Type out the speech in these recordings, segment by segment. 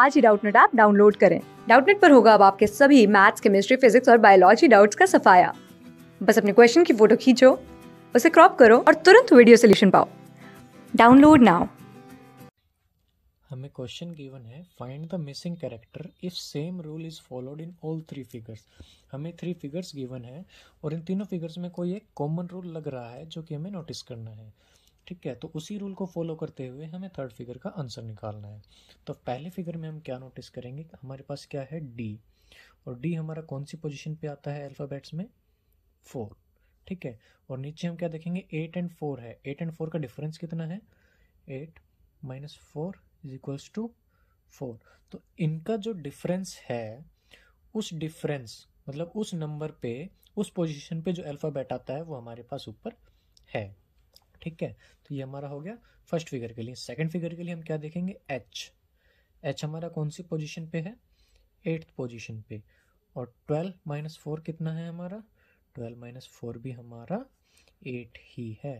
आज ही Doubtnut app download करें डाउटनेट पर होगा अब आपके सभी मैथ्स केमिस्ट्री फिजिक्स और बायोलॉजी डाउट्स का सफाया बस अपने क्वेश्चन की फोटो खींचो उसे क्रॉप करो और तुरंत वीडियो सोल्यूशन पाओ डाउनलोड नाउ हमें क्वेश्चन गिवन है find the missing character if same rule is followed in all three figures हमें थ्री फिगर्स गिवन है और इन तीनों फिगर्स में कोई एक कॉमन रूल लग रहा है जो कि हमें नोटिस करना है ठीक है तो उसी रूल को फॉलो करते हुए हमें थर्ड फिगर का आंसर निकालना है तो पहले फिगर में हम क्या नोटिस करेंगे हमारे पास क्या है डी और डी हमारा कौन सी पोजिशन पर आता है अल्फ़ाबेट्स में फोर ठीक है और नीचे हम क्या देखेंगे एट एंड फोर है एट एंड फोर का डिफरेंस कितना है eight minus four is equals to four तो इनका जो डिफरेंस है उस डिफरेंस मतलब उस नंबर पे उस पोजीशन पे जो अल्फ़ाबेट आता है वो हमारे पास ऊपर है ठीक है तो ये हमारा हो गया फर्स्ट फिगर के लिए सेकंड फिगर के लिए हम क्या देखेंगे एच एच हमारा कौन सी पोजीशन पे है एट्थ पोजीशन पे और ट्वेल्व माइनस फोर कितना है हमारा ट्वेल्व माइनस फोर भी हमारा एट ही है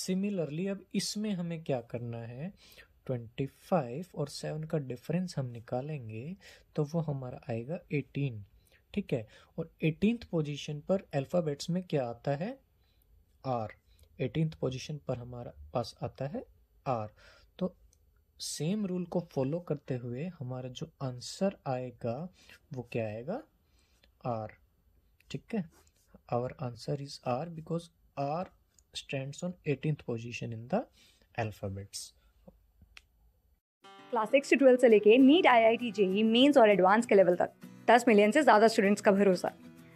सिमिलरली अब इसमें हमें क्या करना है ट्वेंटी फाइव और सेवन का डिफरेंस हम निकालेंगे तो वो हमारा आएगा एटीन ठीक है और एटीनथ पोजीशन पर अल्फ़ाबेट्स में क्या आता है आर एटीन पोजीशन पर हमारा पास आता है आर तो सेम रूल को फॉलो करते हुए हमारा जो आंसर आएगा वो क्या आएगा आर ठीक है our answer is R because R stands on eighteen position in the alphabets class six twelfth से लेके NEET I I T JEE mains और एडवांस के लेवल तक दस मिलियन से ज़्यादा स्टूडेंट्स का भरोसा